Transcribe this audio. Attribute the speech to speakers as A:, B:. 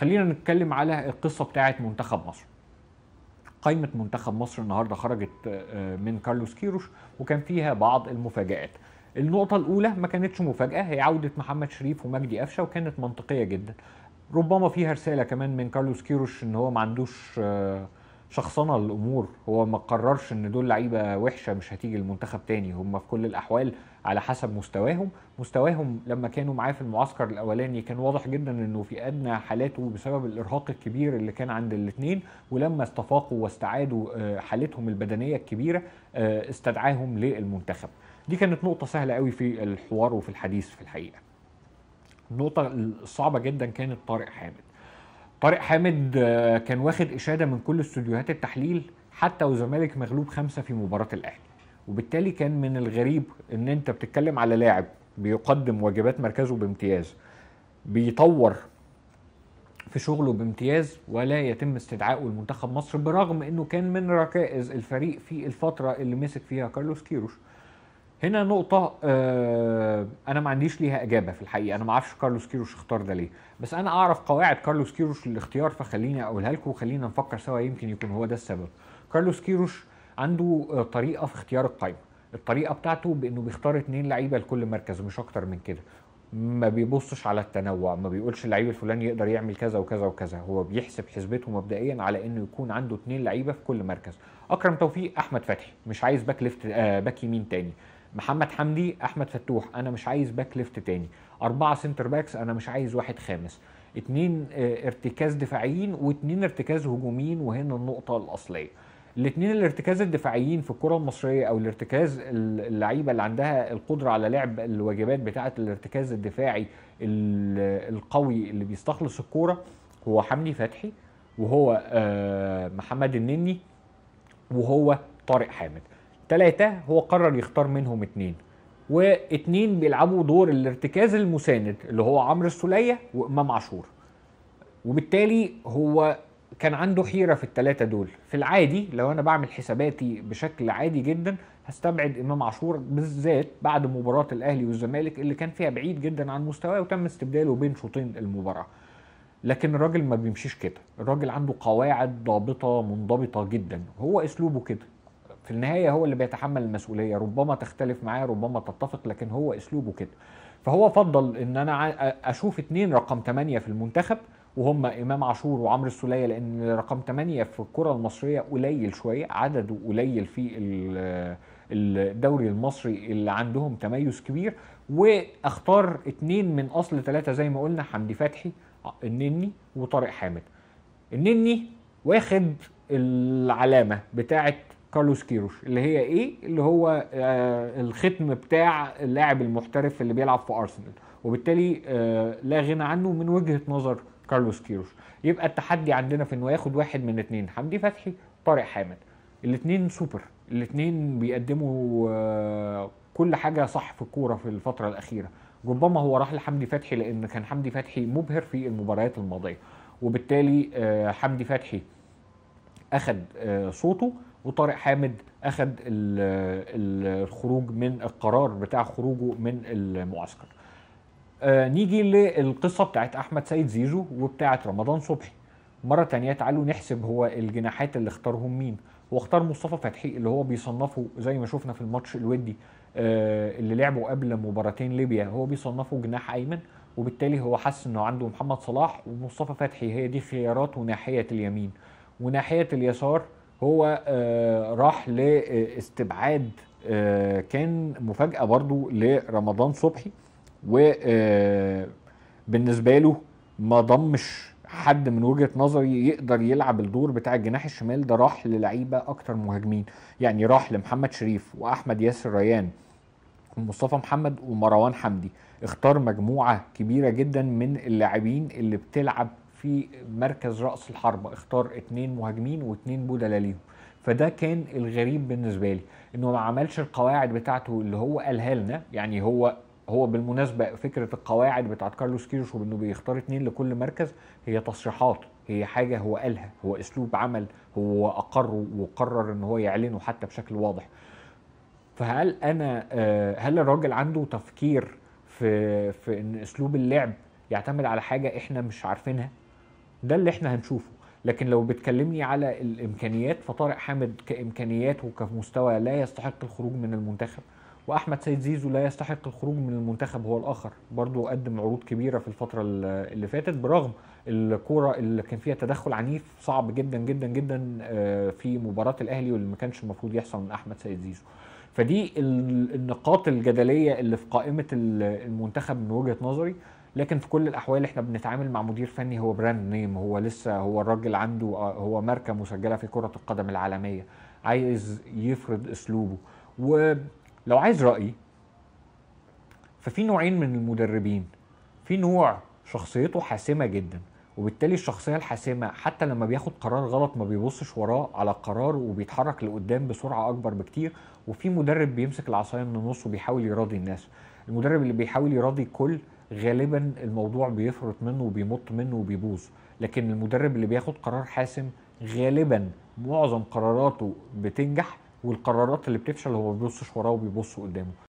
A: خلينا نتكلم على القصه بتاعه منتخب مصر قائمة منتخب مصر النهارده خرجت آه، آه، من كارلوس كيروش وكان فيها بعض المفاجآت. النقطة الأولى ما كانتش مفاجأة هي عودة محمد شريف ومجدي قفشة وكانت منطقية جدا. ربما فيها رسالة كمان من كارلوس كيروش إن هو ما عندوش آه، شخصنه للامور هو ما قررش ان دول لعيبه وحشه مش هتيجي المنتخب تاني هم في كل الاحوال على حسب مستواهم مستواهم لما كانوا معاه في المعسكر الاولاني كان واضح جدا انه في ادنى حالاته بسبب الارهاق الكبير اللي كان عند الاثنين ولما استفاقوا واستعادوا آه، حالتهم البدنيه الكبيره آه، استدعاهم للمنتخب دي كانت نقطه سهله قوي في الحوار وفي الحديث في الحقيقه النقطه الصعبه جدا كانت طارق حامد طارق حامد آه، كان واخد اشاده من كل استوديوهات التحليل حتى وزمالك مغلوب خمسه في مباراه الاهلي وبالتالي كان من الغريب ان انت بتتكلم على لاعب بيقدم واجبات مركزه بامتياز بيطور في شغله بامتياز ولا يتم استدعائه لمنتخب مصر برغم انه كان من ركائز الفريق في الفتره اللي مسك فيها كارلوس كيروش هنا نقطة آه، انا ما عنديش ليها اجابه في الحقيقه انا ما اعرفش كارلوس كيروش اختار ده ليه بس انا اعرف قواعد كارلوس كيروش للاختيار فخليني اقولها لكم وخلينا نفكر سوا يمكن يكون هو ده السبب كارلوس كيروش عنده آه، طريقه في اختيار القائمه الطريقه بتاعته بانه بيختار اثنين لعيبه لكل مركز مش اكتر من كده ما بيبصش على التنوع ما بيقولش اللعيب الفلاني يقدر يعمل كذا وكذا وكذا هو بيحسب حسبته مبدئيا على انه يكون عنده اثنين لعيبه في كل مركز اكرم توفيق احمد فتحي مش عايز باك ليفت آه باك يمين تاني محمد حمدي احمد فتوح انا مش عايز باك ليفت تاني اربعه سنتر باكس انا مش عايز واحد خامس اتنين آه، ارتكاز دفاعيين واتنين ارتكاز هجوميين وهنا النقطه الاصليه الاثنين الارتكاز الدفاعيين في الكره المصريه او الارتكاز اللعيبه اللي عندها القدره على لعب الواجبات بتاعه الارتكاز الدفاعي القوي اللي بيستخلص الكوره هو حمدي فتحي وهو آه، محمد النني وهو طارق حامد ثلاثة هو قرر يختار منهم اتنين واتنين بيلعبوا دور الارتكاز المساند اللي هو عمرو السولية وإمام عاشور وبالتالي هو كان عنده حيرة في الثلاثة دول في العادي لو أنا بعمل حساباتي بشكل عادي جدا هستبعد إمام عاشور بالذات بعد مباراة الأهلي والزمالك اللي كان فيها بعيد جدا عن مستواه وتم استبداله بين شوطين المباراة لكن الراجل ما بيمشيش كده الراجل عنده قواعد ضابطة منضبطة جدا هو أسلوبه كده في النهايه هو اللي بيتحمل المسؤوليه ربما تختلف معاه ربما تتفق لكن هو اسلوبه كده فهو فضل ان انا اشوف اتنين رقم تمانية في المنتخب وهم امام عاشور وعمرو السوليه لان رقم تمانية في الكره المصريه قليل شويه عدده قليل في الدوري المصري اللي عندهم تميز كبير واختار اتنين من اصل ثلاثه زي ما قلنا حمدي فتحي النني وطارق حامد النني واخد العلامه بتاعه كارلوس كيروش اللي هي ايه اللي هو آه الختم بتاع اللاعب المحترف اللي بيلعب في ارسنال وبالتالي آه لا غنى عنه من وجهه نظر كارلوس كيروش يبقى التحدي عندنا في انه ياخد واحد من اثنين حمدي فتحي طارق حامد الاثنين سوبر الاثنين بيقدموا آه كل حاجه صح في الكوره في الفتره الاخيره ربما هو راح لحمدي فتحي لان كان حمدي فتحي مبهر في المباريات الماضيه وبالتالي آه حمدي فتحي اخد آه، صوته وطارق حامد اخذ الخروج من القرار بتاع خروجه من المعسكر آه، نيجي للقصة بتاعت أحمد سيد زيزو وبتاعت رمضان صبحي مرة تانية تعالوا نحسب هو الجناحات اللي اختارهم مين هو اختار مصطفى فتحي اللي هو بيصنفه زي ما شفنا في الماتش الودي آه، اللي لعبه قبل مباراتين ليبيا هو بيصنفه جناح أيمن وبالتالي هو حس انه عنده محمد صلاح ومصطفى فتحي هي دي خياراته ناحية اليمين وناحية اليسار هو آه، راح لاستبعاد آه، كان مفاجأة برضو لرمضان صبحي وبالنسبة آه، له ما ضمش حد من وجهة نظري يقدر يلعب الدور بتاع الجناح الشمال ده راح للعيبة أكتر مهاجمين يعني راح لمحمد شريف وأحمد ياسر ريان ومصطفى محمد ومروان حمدي اختار مجموعة كبيرة جدا من اللاعبين اللي بتلعب في مركز رأس الحربة اختار اتنين مهاجمين واتنين بدلاء ليهم فده كان الغريب بالنسبة لي انه ما عملش القواعد بتاعته اللي هو قالها لنا يعني هو هو بالمناسبة فكرة القواعد بتاعت كارلوس كيروش وانه بيختار اتنين لكل مركز هي تصريحات هي حاجة هو قالها هو اسلوب عمل هو اقره وقرر ان هو يعلنه حتى بشكل واضح فهل انا آه، هل الراجل عنده تفكير في في ان اسلوب اللعب يعتمد على حاجه احنا مش عارفينها ده اللي احنا هنشوفه لكن لو بتكلمني على الامكانيات فطارق حامد كامكانيات وكمستوى لا يستحق الخروج من المنتخب واحمد سيد زيزو لا يستحق الخروج من المنتخب هو الاخر برضه قدم عروض كبيره في الفتره اللي فاتت برغم الكوره اللي كان فيها تدخل عنيف صعب جدا جدا جدا آه، في مباراه الاهلي واللي ما كانش المفروض يحصل من احمد سيد زيزو فدي النقاط الجدليه اللي في قائمه المنتخب من وجهه نظري لكن في كل الاحوال احنا بنتعامل مع مدير فني هو براند نيم هو لسه هو الراجل عنده آه، هو ماركه مسجله في كره القدم العالميه عايز يفرض اسلوبه ولو عايز رايي ففي نوعين من المدربين في نوع شخصيته حاسمه جدا وبالتالي الشخصيه الحاسمه حتى لما بياخد قرار غلط ما بيبصش وراه على القرار وبيتحرك لقدام بسرعه اكبر بكتير وفي مدرب بيمسك العصايه من النص وبيحاول يراضي الناس المدرب اللي بيحاول يراضي كل غالبا الموضوع بيفرط منه وبيمط منه وبيبوظ لكن المدرب اللي بياخد قرار حاسم غالبا معظم قراراته بتنجح والقرارات اللي بتفشل هو بيبصش وراه وبيبص قدامه